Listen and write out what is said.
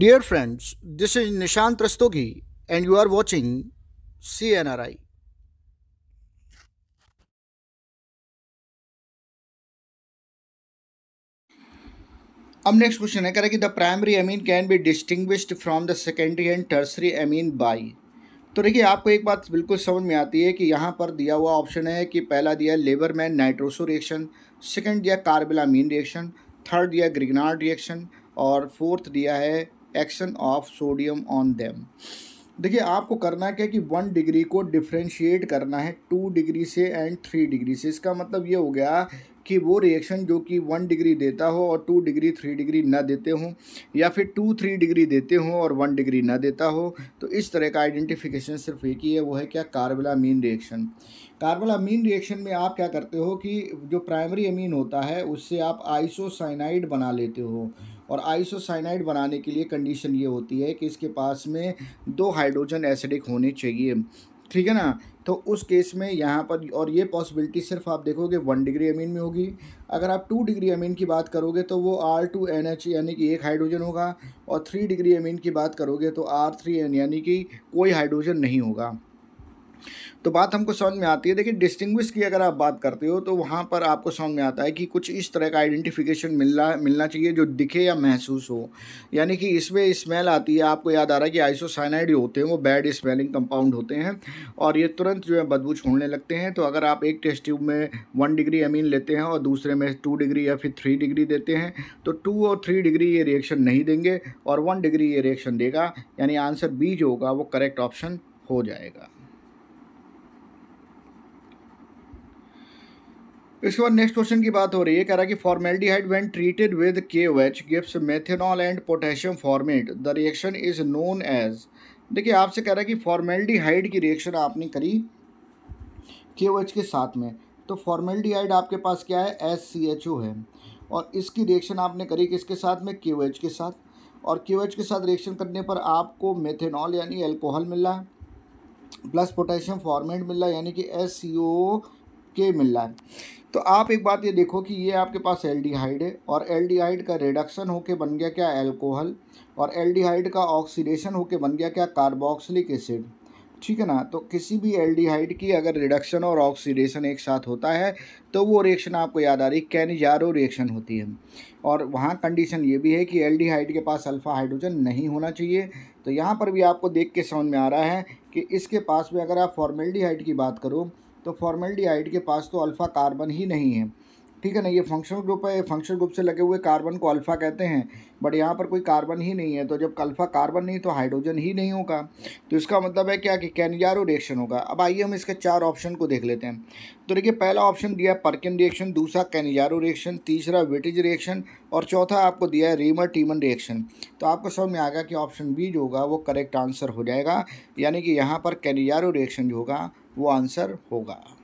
dear friends is Nishant Rastogi and you are watching C N R I अब next question है कह रहा है कि the primary amine can be distinguished from the secondary and tertiary amine by तो देखिए आपको एक बात बिल्कुल समझ में आती है कि यहाँ पर दिया हुआ ऑप्शन है कि पहला दिया Liebermann nitroso reaction second दिया कार्बिलामीन रिएक्शन थर्ड दिया ग्रिगनार्ड रिएक्शन और फोर्थ दिया है action of sodium on them देखिए आपको करना क्या कि वन डिग्री को डिफ्रेंशिएट करना है टू डिग्री से एंड थ्री डिग्री से इसका मतलब ये हो गया कि वो रिएक्शन जो कि वन डिग्री देता हो और टू डिग्री थ्री डिग्री ना देते हों या फिर टू थ्री डिग्री देते हों और वन डिग्री ना देता हो तो इस तरह का आइडेंटिफिकेशन सिर्फ एक ही है वो है क्या कार्बलामीन रिएक्शन मीन रिएक्शन में आप क्या करते हो कि जो प्राइमरी अमीन होता है उससे आप आइसोसाइनाइड बना लेते हो और आइसोसाइनाइड बनाने के लिए कंडीशन ये होती है कि इसके पास में दो हाइड्रोजन एसिडिक होने चाहिए ठीक है ना तो उस केस में यहाँ पर और ये पॉसिबिलिटी सिर्फ आप देखोगे वन डिग्री अमीन में होगी अगर आप टू डिग्री अमीन की बात करोगे तो वो आर टू एन एच यानी कि एक हाइड्रोजन होगा और थ्री डिग्री अमीन की बात करोगे तो आर थ्री एन यानी कि कोई हाइड्रोजन नहीं होगा तो बात हमको समझ में आती है देखिए डिस्टिंग्विश की अगर आप बात करते हो तो वहाँ पर आपको समझ में आता है कि कुछ इस तरह का आइडेंटिफिकेशन मिलना मिलना चाहिए जो दिखे या महसूस हो यानी कि इसमें स्मेल आती है आपको याद आ रहा है कि आइसोसाइनाइड होते हैं वो बैड स्मेलिंग कंपाउंड होते हैं और ये तुरंत जो है बदबू छोड़ने लगते हैं तो अगर आप एक टेस्ट ट्यूब में वन डिग्री अमीन लेते हैं और दूसरे में टू डिग्री या फिर थ्री डिग्री देते हैं तो टू और थ्री डिग्री ये रिएक्शन नहीं देंगे और वन डिग्री ये रिएक्शन देगा यानी आंसर बी जो होगा वो करेक्ट ऑप्शन हो जाएगा इसके बाद नेक्स्ट क्वेश्चन की बात हो रही है कह रहा है कि formaldehyde when treated with K gives methanol and potassium formate the reaction is known as देखिए आपसे कह रहा है कि फॉर्मेल्डिहाइड की रिएक्शन आपने करी के एच के साथ में तो फॉर्मेल्डिहाइड आपके पास क्या है एस सी एच ओ है और इसकी रिएक्शन आपने करी किसके साथ में के एच के साथ और के एच के साथ रिएक्शन करने पर आपको मेथेनॉल यानी एल्कोहल मिल रहा प्लस पोटेशियम फॉर्मेट मिल रहा है यानी कि एस सी ओ के मिल रहा है तो आप एक बात ये देखो कि ये आपके पास एल्डिहाइड है और एल्डिहाइड का रिडक्शन होके बन गया क्या एल्कोहल और एल्डिहाइड का ऑक्सीडेशन होके बन गया क्या कार्बोक्सिलिक एसिड ठीक है ना तो किसी भी एल्डिहाइड की अगर रिडक्शन और ऑक्सीडेशन एक साथ होता है तो वो रिएक्शन आपको याद आ रही कैनिजारो रिएक्शन होती है और वहाँ कंडीशन ये भी है कि एल्डिहाइड के पास अल्फ़ा हाइड्रोजन नहीं होना चाहिए तो यहाँ पर भी आपको देख के समझ में आ रहा है कि इसके पास भी अगर आप फॉर्मेल्डिहाइड की बात करो तो फॉर्मेल्डिहाइड के पास तो अल्फ़ा कार्बन ही नहीं है ठीक है ना ये फंक्शनल ग्रुप है फंक्शनल ग्रुप से लगे हुए कार्बन को अल्फ़ा कहते हैं बट यहाँ पर कोई कार्बन ही नहीं है तो जब अल्फ़ा कार्बन नहीं तो हाइड्रोजन ही नहीं होगा तो इसका मतलब है क्या कि कैनजारो रिएक्शन होगा अब आइए हम इसके चार ऑप्शन को देख लेते हैं तो देखिए पहला ऑप्शन दिया परकिन रिएक्शन दूसरा कैनजारो रिएक्शन तीसरा विटिज रिएक्शन और चौथा आपको दिया है रीमर टीमन रिएक्शन तो आपको समझ में आ गया कि ऑप्शन बी जो होगा वो करेक्ट आंसर हो जाएगा यानी कि यहाँ पर कैनजारो रिएक्शन जो होगा वो आंसर होगा